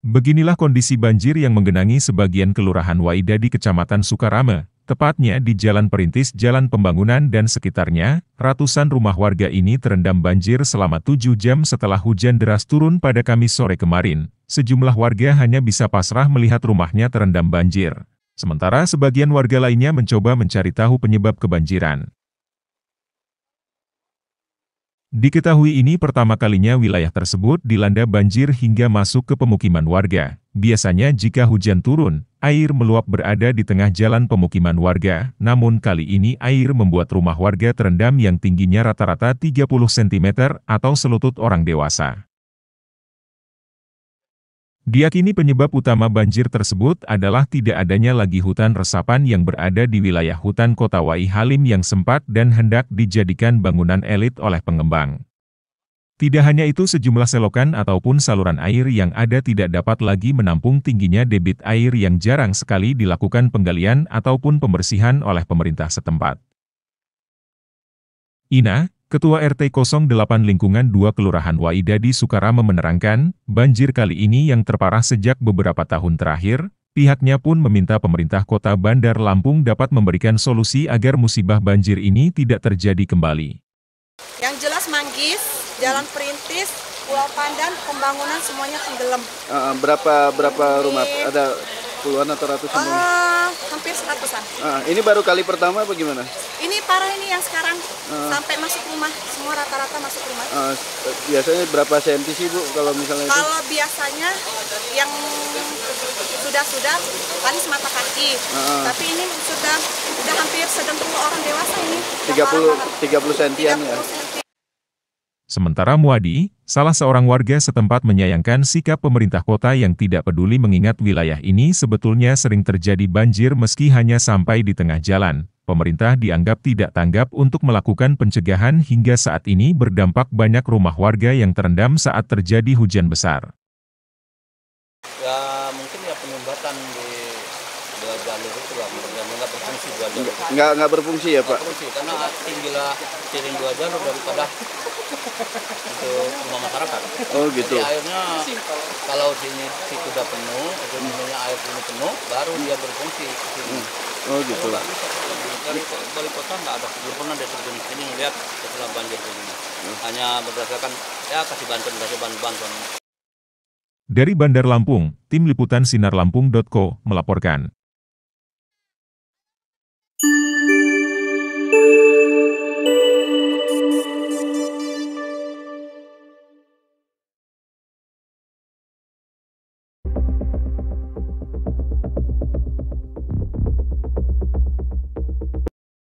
Beginilah kondisi banjir yang menggenangi sebagian kelurahan Waida di Kecamatan Sukarame, tepatnya di Jalan Perintis Jalan Pembangunan dan sekitarnya, ratusan rumah warga ini terendam banjir selama tujuh jam setelah hujan deras turun pada Kamis sore kemarin. Sejumlah warga hanya bisa pasrah melihat rumahnya terendam banjir. Sementara sebagian warga lainnya mencoba mencari tahu penyebab kebanjiran. Diketahui ini pertama kalinya wilayah tersebut dilanda banjir hingga masuk ke pemukiman warga. Biasanya jika hujan turun, air meluap berada di tengah jalan pemukiman warga, namun kali ini air membuat rumah warga terendam yang tingginya rata-rata 30 cm atau selutut orang dewasa. Diakini penyebab utama banjir tersebut adalah tidak adanya lagi hutan resapan yang berada di wilayah hutan kota Wai Halim yang sempat dan hendak dijadikan bangunan elit oleh pengembang. Tidak hanya itu sejumlah selokan ataupun saluran air yang ada tidak dapat lagi menampung tingginya debit air yang jarang sekali dilakukan penggalian ataupun pembersihan oleh pemerintah setempat. Ina, Ketua RT 08 Lingkungan 2 Kelurahan Waida di Sukarama menerangkan, banjir kali ini yang terparah sejak beberapa tahun terakhir, pihaknya pun meminta pemerintah kota Bandar Lampung dapat memberikan solusi agar musibah banjir ini tidak terjadi kembali. Yang jelas Manggis, Jalan Perintis, Pulau Pandan, pembangunan semuanya tenggelam. Uh, berapa berapa rumah? Ada puluhan atau ratusan uh, Hampir seratusan. Uh, ini baru kali pertama apa gimana? Ini parah ini yang sekarang uh, sampai masuk rumah, semua rata-rata masuk rumah. Uh, biasanya berapa senti sih bu kalau misalnya? Kalau itu? biasanya yang sudah-sudah paling semata kaki, uh, tapi ini sudah sudah hampir sedengkul orang dewasa ini. 30 30 sentian 30 ya. Senti. Sementara Muadi, salah seorang warga setempat menyayangkan sikap pemerintah kota yang tidak peduli mengingat wilayah ini sebetulnya sering terjadi banjir meski hanya sampai di tengah jalan, pemerintah dianggap tidak tanggap untuk melakukan pencegahan hingga saat ini berdampak banyak rumah warga yang terendam saat terjadi hujan besar. dua jalur itu nggak nggak berfungsi dua jalur nggak nggak berfungsi ya pak berfungsi karena tinggilah piring dua jalur daripada untuk rumah masyarakat oh gitu Jadi airnya kalau sini situ sudah penuh itu misalnya air penuh penuh baru dia berfungsi hmm. oh gitu lah dari wali kota nggak ada belum pernah dia terjun sini melihat setelah banjir begini hmm. hanya berdasarkan ya kasih bantuan kasih bantuan dari Bandar Lampung, Tim Liputan sinarlampung.co melaporkan.